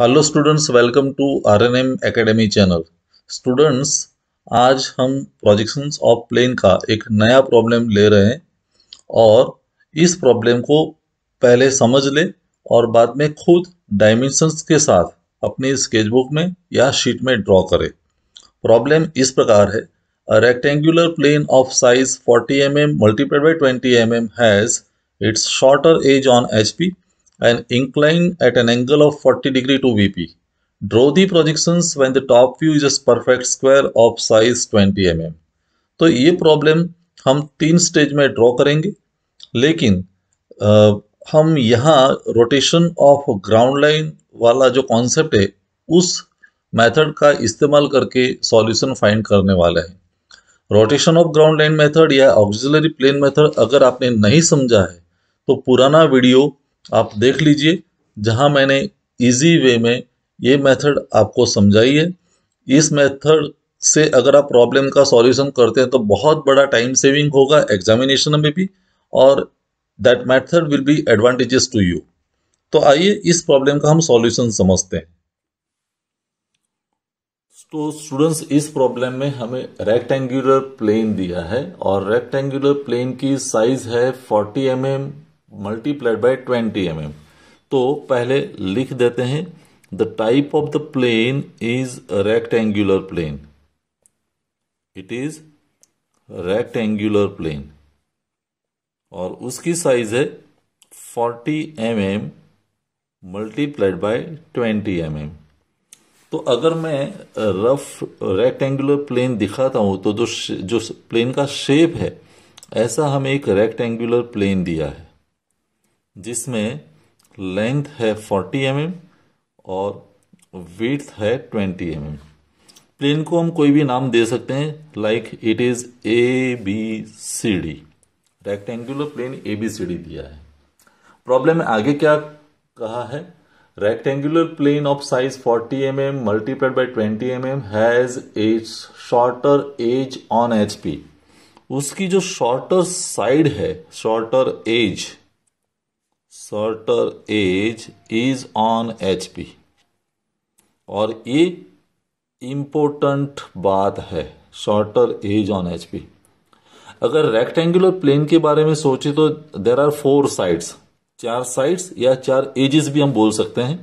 Hello students welcome to RNM academy channel students आज हम projections of plane का एक नया प्रॉब्लम ले रहे हैं और इस प्रॉब्लम को पहले समझ लें और बाद में खुद डायमेंशंस के साथ अपनी स्केचबुक में या शीट में ड्रॉ करें प्रॉब्लम इस प्रकार है rectangular plane of size 40 M M multiplied by twenty M M has its shorter edge on H P and incline at an angle of 40 degree to VP. Draw the projections when the top view is a perfect square of size 20 mm. तो ये problem हम तीन stage में draw करेंगे लेकिन आ, हम यहाँ rotation of ground line वाला जो कॉन्सेप्ट है उस मेथड का इस्तेमाल करके सॉल्यूशन फाइंड करने वाला है rotation of ground line method या ऑक्सिलरी प्लेन मेथड अगर आपने नहीं समझा है तो पुराना वीडियो आप देख लीजिए जहां मैंने इजी वे में ये मेथड आपको समझाई है इस मेथड से अगर आप प्रॉब्लम का सॉल्यूशन करते हैं तो बहुत बड़ा टाइम सेविंग होगा एग्जामिनेशन में भी और that method will be advantages to you तो आइए इस प्रॉब्लम का हम सॉल्यूशन समझते हैं तो स्टूडेंट्स इस प्रॉब्लम में हमें रेक्टेंगुलर प्लेन दिया है और रेक्टेंगुलर प्लेन की साइज है 40 M mm, multiplied by twenty M तो पहले लिख देते हैं the type of the plane is rectangular plane it is rectangular plane और उसकी साइज है forty M M multiplied by twenty M M तो अगर मैं रफ रेक्टेंगुलर प्लेन दिखाता हूं तो जो जो प्लेन का शेप है ऐसा हमें एक रेक्टेंगुलर प्लेन दिया है जिसमें लेंथ है 40 एम mm और वेथ है 20 एम mm. प्लेन को हम कोई भी नाम दे सकते हैं like it is A B C D rectangular plane A B C D दिया है प्रॉब्लम में आगे क्या कहा है size forty M M 40 by twenty M M has edge shorter edge on H P उसकी जो शॉर्टर साइड है shorter edge shorter edge is on H P और ये इम्पोर्टेंट बात है shorter edge on H P अगर rectangular plane के बारे में सोचे तो देर आर फोर साइड्स चार साइड्स या चार एजेस भी हम बोल सकते हैं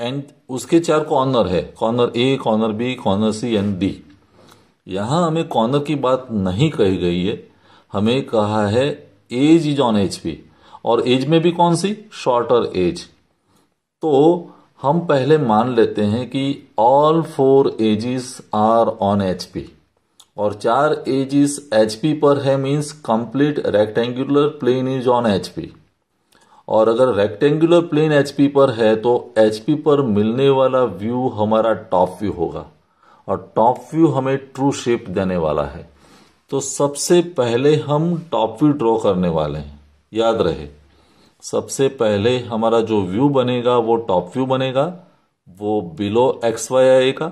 एंड उसके चार कॉर्नर है corner A corner B corner C and D यहां हमें कॉर्नर की बात नहीं कही गई है हमें कहा है edge is on H P और एज में भी कौन सी शॉर्टर एज तो हम पहले मान लेते हैं कि all four edges are on H P और चार एजिस एच पी पर है means complete rectangular plane is on H P और अगर रेक्टेंगुलर प्लेन एच पी पर है तो एच पी पर मिलने वाला व्यू हमारा टॉप व्यू होगा और टॉप व्यू हमें ट्रू शेप देने वाला है तो सबसे पहले हम टॉप व्यू ड्रॉ करने वाले हैं याद रहे सबसे पहले हमारा जो व्यू बनेगा वो टॉप व्यू बनेगा वो बिलो एक्स वाई आएगा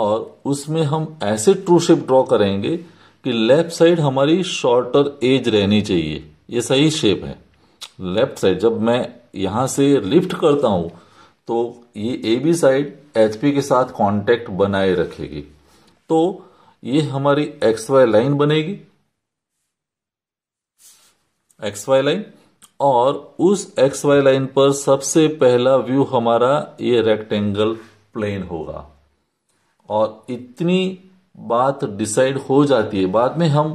और उसमें हम ऐसे ट्रू शेप ड्रॉ करेंगे कि लेफ्ट साइड हमारी शॉर्टर एज रहनी चाहिए ये सही शेप है लेफ्ट साइड जब मैं यहां से लिफ्ट करता हूं तो ये A B side H P के साथ कांटेक्ट बनाए रखेगी तो ये हमारी एक्स वाई लाइन बनेगी एक्स वाई लाइन और उस एक्स वाई लाइन पर सबसे पहला व्यू हमारा ये रेक्टेंगल प्लेन होगा और इतनी बात डिसाइड हो जाती है बाद में हम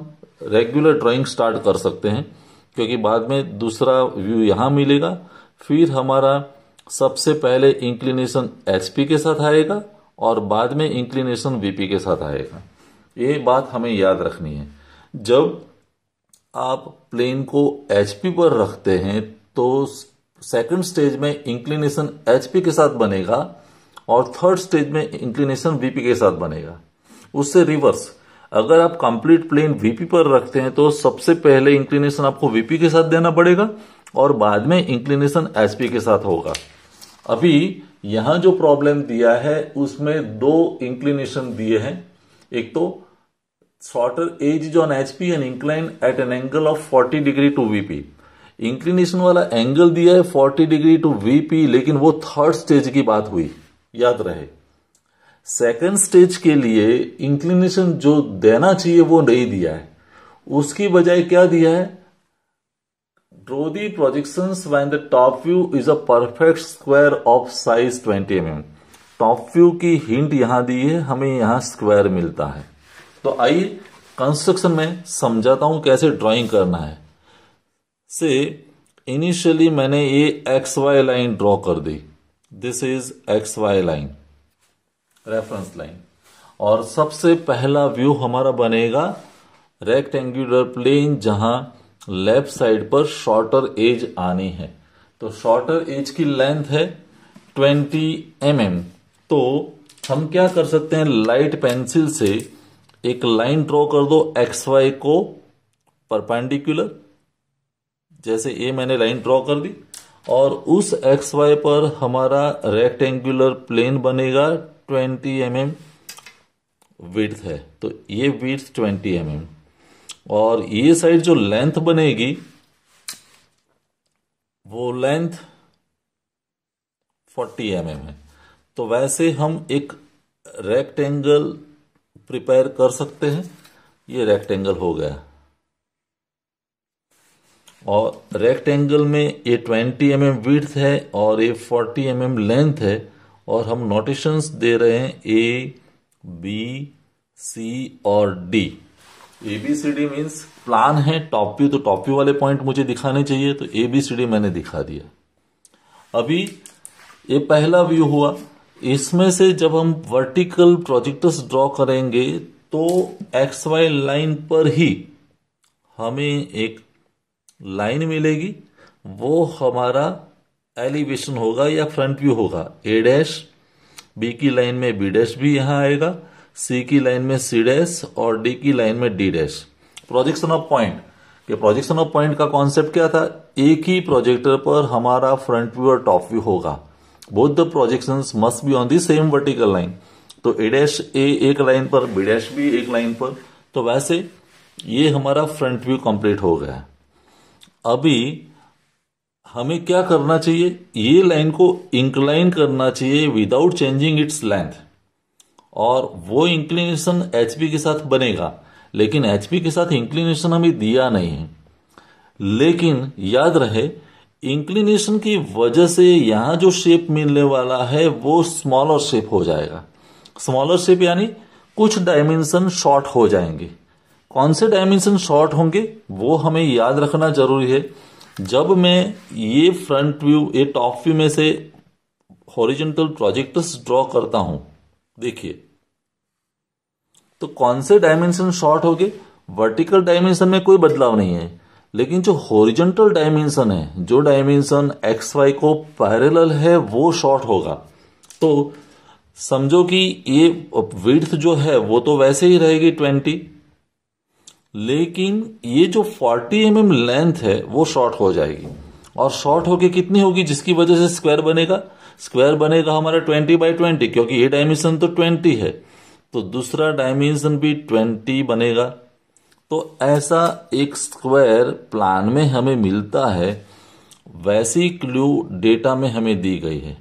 रेगुलर ड्राइंग स्टार्ट कर सकते हैं क्योंकि बाद में दूसरा व्यू यहां मिलेगा फिर हमारा सबसे पहले इंक्लिनेशन एचपी के साथ आएगा और बाद में इंक्लिनेशन वीपी के साथ आएगा ये बात हमें याद रखनी है जब आप प्लेन को एचपी पर रखते हैं तो सेकंड स्टेज में इंक्लिनेशन एचपी के साथ बनेगा और थर्ड स्टेज में इंक्लिनेशन वीपी के साथ बनेगा उससे रिवर्स अगर आप कंप्लीट प्लेन वीपी पर रखते हैं तो सबसे पहले इंक्लिनेशन आपको वीपी के साथ देना पड़ेगा और बाद में इंक्लिनेशन एचपी के साथ होगा अभी यहां जो प्रॉब्लम दिया है उसमें दो इंक्लिनेशन दिए हैं एक तो shorter edge is on HP and inclined at an angle of 40 degree to VP inclination वाला एंगल दिया है 40 डिग्री टू वीपी लेकिन वो थर्ड स्टेज की बात हुई याद रहे सेकंड स्टेज के लिए इंक्लिनेशन जो देना चाहिए वो नहीं दिया है उसकी बजाय क्या दिया है draw the projection when the top view is a perfect square of size 20 M mm. Top view की हिंट यहां दी है हमें यहां स्क्वायर मिलता है तो आइए कंस्ट्रक्शन में समझाता हूं कैसे ड्राइंग करना है से इनिशियली मैंने ये एक्स वाई लाइन ड्रॉ कर दी this is X Y line reference line और सबसे पहला व्यू हमारा बनेगा रेक्टेंगुलर प्लेन जहां लेफ्ट साइड पर शॉर्टर एज आनी है तो शॉर्टर एज की लेंथ है 20 एम mm. तो हम क्या कर सकते हैं लाइट पेंसिल से एक लाइन ड्रॉ कर दो एक्स वाई को परपेंडिकुलर जैसे ये मैंने लाइन ड्रॉ कर दी और उस एक्स वाई पर हमारा रेक्टेंगुलर प्लेन बनेगा ट्वेंटी एम एम विथ है तो ये विथ ट्वेंटी एम एम और ये साइड जो लेंथ बनेगी वो लेंथ फोर्टी एम एम है तो वैसे हम एक रेक्टेंगल प्रिपेयर कर सकते हैं ये रेक्टेंगल हो गया और रेक्टेंगल में ये 20 एम एम विड्थ है और ये 40 एम एम लेंथ है और हम नोटेशंस दे रहे हैं ए बी सी और D A B C D means plan है टॉप व्यू तो टॉप व्यू वाले पॉइंट मुझे दिखाने चाहिए तो ए बी सी डी मैंने दिखा दिया अभी ये पहला व्यू हुआ इसमें से जब हम वर्टिकल प्रोजेक्टर्स ड्रॉ करेंगे तो एक्स वाई लाइन पर ही हमें एक लाइन मिलेगी वो हमारा एलिवेशन होगा या फ्रंट व्यू होगा ए डैश बी की लाइन में बी डैश भी यहां आएगा सी की लाइन में सी डैश और डी की लाइन में D dash projection of point ये प्रोजेक्शन ऑफ पॉइंट का कॉन्सेप्ट क्या था एक ही प्रोजेक्टर पर हमारा फ्रंट व्यू और टॉप व्यू होगा both the projection must be on the same vertical line तो ए डैश ए एक लाइन पर बी डैश भी एक लाइन पर तो वैसे ये हमारा फ्रंट व्यू कंप्लीट हो गया अभी हमें क्या करना चाहिए ये लाइन को इंक्लाइन करना चाहिए विदाउट चेंजिंग इट्स लेंथ और वो इंक्लिनेशन एचपी के साथ बनेगा लेकिन एचपी के साथ इंक्लिनेशन हमें दिया नहीं है लेकिन याद रहे इंक्लिनेशन की वजह से यहां जो शेप मिलने वाला है वो स्मॉलर शेप हो जाएगा स्मॉलर शेप यानी कुछ डायमेंशन शॉर्ट हो जाएंगे कौन से डायमेंशन शॉर्ट होंगे वो हमें याद रखना जरूरी है जब मैं ये फ्रंट व्यू ये टॉप व्यू में से हॉरिजेंटल प्रोजेक्टर्स ड्रॉ करता हूं देखिए तो कौन से डायमेंशन शॉर्ट हो गए वर्टिकल डायमेंशन में कोई बदलाव नहीं है लेकिन जो हॉरिजेंटल डायमेंशन है जो डायमेंशन एक्स वाई को पैरेलल है वो शॉर्ट होगा तो समझो कि ये विड्थ जो है वो तो वैसे ही रहेगी ट्वेंटी लेकिन ये जो फोर्टी एम एम लेंथ है वो शॉर्ट हो जाएगी और शॉर्ट होके कितनी होगी जिसकी वजह से स्क्वायर बनेगा स्क्वायर बनेगा हमारा ट्वेंटी बाई ट्वेंटी क्योंकि ये डायमेंशन तो ट्वेंटी है तो दूसरा डायमेंशन भी ट्वेंटी बनेगा तो ऐसा एक स्क्वायर प्लान में हमें मिलता है वैसी क्ल्यू डेटा में हमें दी गई है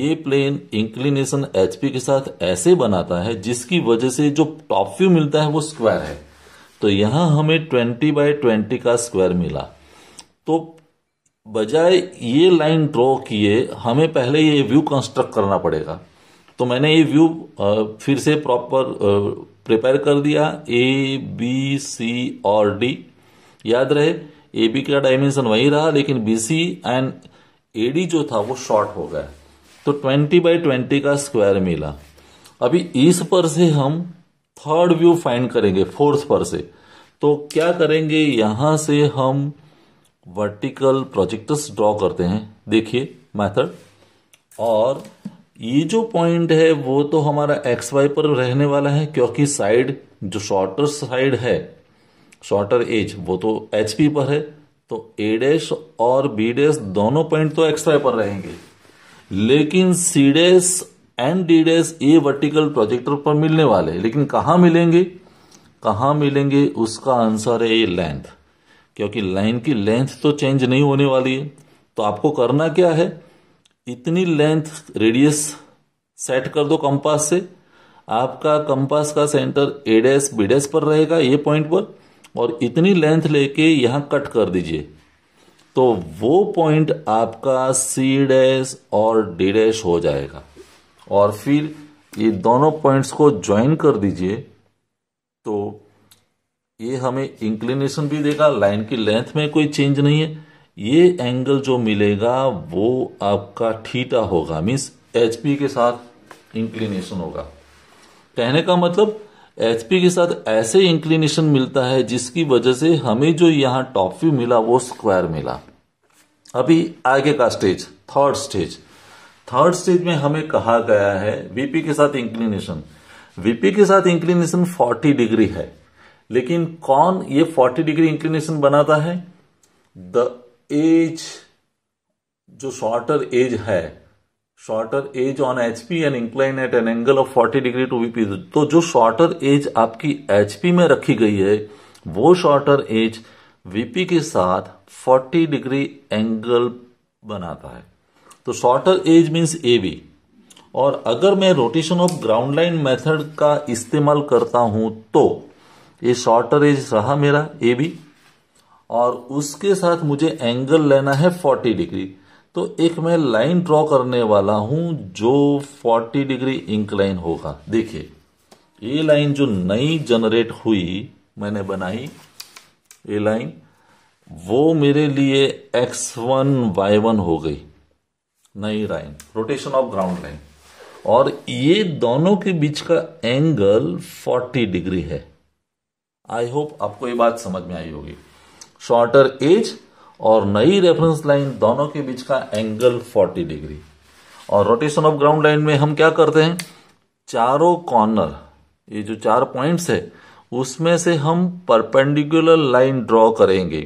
ये प्लेन इंक्लिनेशन एचपी के साथ ऐसे बनाता है जिसकी वजह से जो टॉप व्यू मिलता है वो स्क्वायर है तो यहां हमें ट्वेंटी बाय ट्वेंटी का स्क्वायर मिला तो बजाय ये लाइन ड्रॉ किए हमें पहले ये व्यू कंस्ट्रक्ट करना पड़ेगा तो मैंने ये व्यू फिर से प्रॉपर प्रिपेयर कर दिया ए बी सी और डी याद रहे ए बी का डायमेंशन वही रहा लेकिन B C and A D जो था वो शॉर्ट हो गया तो ट्वेंटी बाई ट्वेंटी का स्क्वायर मिला अभी इस पर से हम थर्ड व्यू फाइंड करेंगे फोर्थ पर से तो क्या करेंगे यहां से हम वर्टिकल प्रोजेक्टर्स ड्रॉ करते हैं देखिए मेथड और ये जो पॉइंट है वो तो हमारा एक्स वाई पर रहने वाला है क्योंकि साइड जो शॉर्टर साइड है शॉर्टर एज वो तो एच पी पर है तो ए डैश और बी डैश दोनों पॉइंट तो एक्स वाई पर रहेंगे लेकिन C dash and D dash ये वर्टिकल प्रोजेक्टर पर मिलने वाले लेकिन कहाँ मिलेंगे कहाँ मिलेंगे उसका आंसर है ये लेंथ क्योंकि लाइन की लेंथ तो चेंज नहीं होने वाली है तो आपको करना क्या है इतनी लेंथ रेडियस सेट कर दो कंपास से आपका कंपास का centre A dash B dash पर रहेगा ये पॉइंट पर और इतनी लेंथ लेके यहां कट कर दीजिए तो वो पॉइंट आपका सी डैश और डी डैश हो जाएगा और फिर ये दोनों पॉइंट्स को ज्वाइन कर दीजिए तो ये हमें इंक्लिनेशन भी देगा लाइन की लेंथ में कोई चेंज नहीं है ये एंगल जो मिलेगा वो आपका ठीटा होगा मीन्स एच के साथ इंक्लिनेशन होगा कहने का मतलब एच के साथ ऐसे इंक्लिनेशन मिलता है जिसकी वजह से हमें जो यहां टॉप व्यू मिला वो स्क्वायर मिला अभी आगे का stage third stage third stage में हमें कहा गया है वीपी के साथ इंक्लिनेशन वीपी के साथ इंक्लिनेशन 40 डिग्री है लेकिन कौन ये 40 डिग्री इंक्लिनेशन बनाता है द एज जो शॉर्टर एज है shorter edge on HP and incline at an angle of 40 degree to VP तो जो शॉर्टर एज आपकी एचपी में रखी गई है वो शॉर्टर एज वीपी के साथ 40 डिग्री एंगल बनाता है तो shorter edge means A B और अगर मैं rotation of ground line method का इस्तेमाल करता हूं तो ये शॉर्टर एज रहा मेरा ए बी और उसके साथ मुझे एंगल लेना है फोर्टी डिग्री तो एक मैं लाइन ड्रॉ करने वाला हूं जो फोर्टी डिग्री इंक्लाइन होगा देखिए ये लाइन जो नई जनरेट हुई मैंने बनाई ये लाइन वो मेरे लिए एक्स वन वाई वन हो गई नई line rotation of ground line और ये दोनों के बीच का एंगल 40 डिग्री है आई होप आपको ये बात समझ में आई होगी शॉर्टर एज और नई रेफरेंस लाइन दोनों के बीच का एंगल 40 डिग्री और रोटेशन ऑफ ग्राउंड लाइन में हम क्या करते हैं चारों कॉर्नर ये जो चार पॉइंट्स है उसमें से हम परपेंडिकुलर लाइन ड्रॉ करेंगे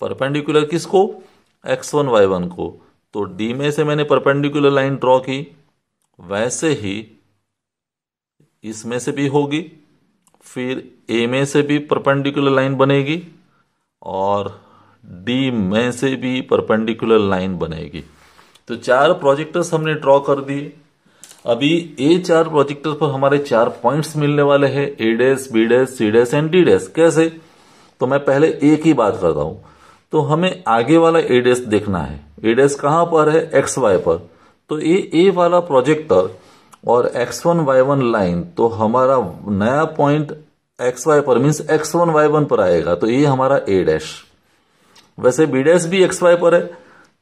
परपेंडिकुलर किसको एक्स वन वाई वन को तो डी में से मैंने परपेंडिकुलर लाइन ड्रॉ की वैसे ही इसमें से भी होगी फिर ए में से भी परपेंडिकुलर लाइन बनेगी और डी में से भी परपेंडिकुलर लाइन बनेगी तो चार प्रोजेक्टर्स हमने ड्रॉ कर दिए अभी ए चार प्रोजेक्टर्स पर हमारे चार पॉइंट्स मिलने वाले हैं A dash B dash C dash and D dash कैसे तो मैं पहले ए की बात करता हूं तो हमें आगे वाला ए डेस देखना है ए डेस कहां पर है एक्स वाई पर तो ये ए वाला प्रोजेक्टर और X one Y one line तो हमारा नया पॉइंट एक्स वाई पर means X one Y one पर आएगा तो ये हमारा ए डैश वैसे बी डैश भी एक्स वाई पर है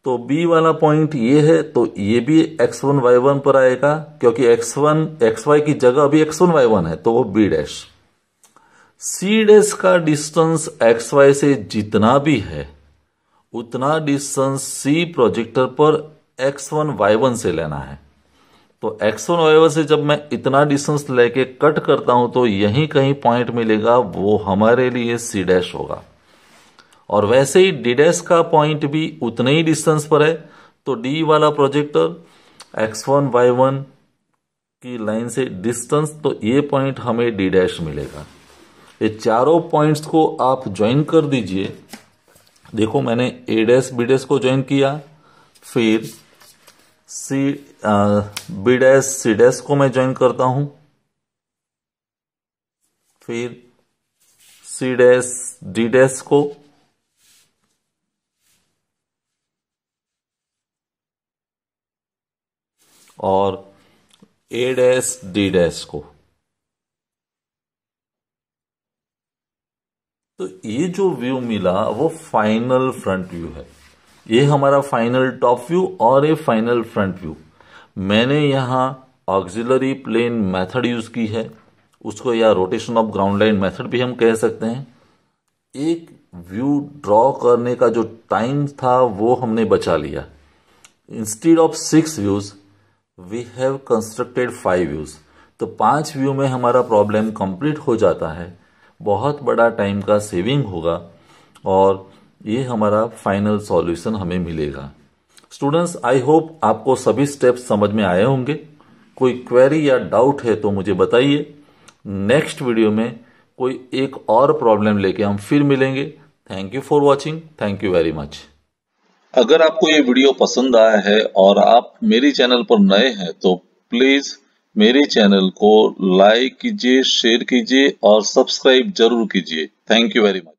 तो बी वाला पॉइंट ये है तो ये भी एक्स वन वाई वन पर आएगा क्योंकि एक्स वन एक्स वाई की जगह अभी एक्स वन वाई वन है तो वो बी डैश सी डैश का डिस्टेंस एक्स वाई से जितना भी है उतना डिस्टेंस सी प्रोजेक्टर पर एक्स वन वाई वन से लेना है तो एक्सोन वन से जब मैं इतना डिस्टेंस लेके कट करता हूं तो यहीं कहीं पॉइंट मिलेगा वो हमारे लिए सी डैश होगा और वैसे ही डी डैश का पॉइंट भी उतने ही डिस्टेंस पर है तो डी वाला projector X one Y one की लाइन से डिस्टेंस तो ये पॉइंट हमें डी डैश मिलेगा ये चारों पॉइंट्स को आप ज्वाइन कर दीजिए देखो मैंने ए डैश बी डैश को ज्वाइन किया फिर C B dash C dash को मैं ज्वाइन करता हूं फिर सी डैश डी डैश को और ए डैश डी डैश को तो ये जो व्यू मिला वो फाइनल फ्रंट व्यू है ये हमारा फाइनल टॉप व्यू और ये फाइनल फ्रंट व्यू मैंने यहाँ ऑक्सिलरी प्लेन मेथड यूज़ की है उसको या rotation of ground line method भी हम कह सकते हैं एक व्यू ड्रॉ करने का जो टाइम था वो हमने बचा लिया instead of six views we have constructed five views तो पांच व्यू में हमारा प्रॉब्लम कंप्लीट हो जाता है बहुत बड़ा टाइम का सेविंग होगा और ये हमारा फाइनल सॉल्यूशन हमें मिलेगा स्टूडेंट्स आई होप आपको सभी स्टेप्स समझ में आए होंगे कोई क्वेरी या डाउट है तो मुझे बताइए नेक्स्ट वीडियो में कोई एक और प्रॉब्लम लेके हम फिर मिलेंगे thank you for watching thank you very much अगर आपको ये वीडियो पसंद आया है और आप मेरे चैनल पर नए हैं तो प्लीज मेरे चैनल को लाइक कीजिए शेयर कीजिए और सब्सक्राइब जरूर कीजिए थैंक यू वेरी मच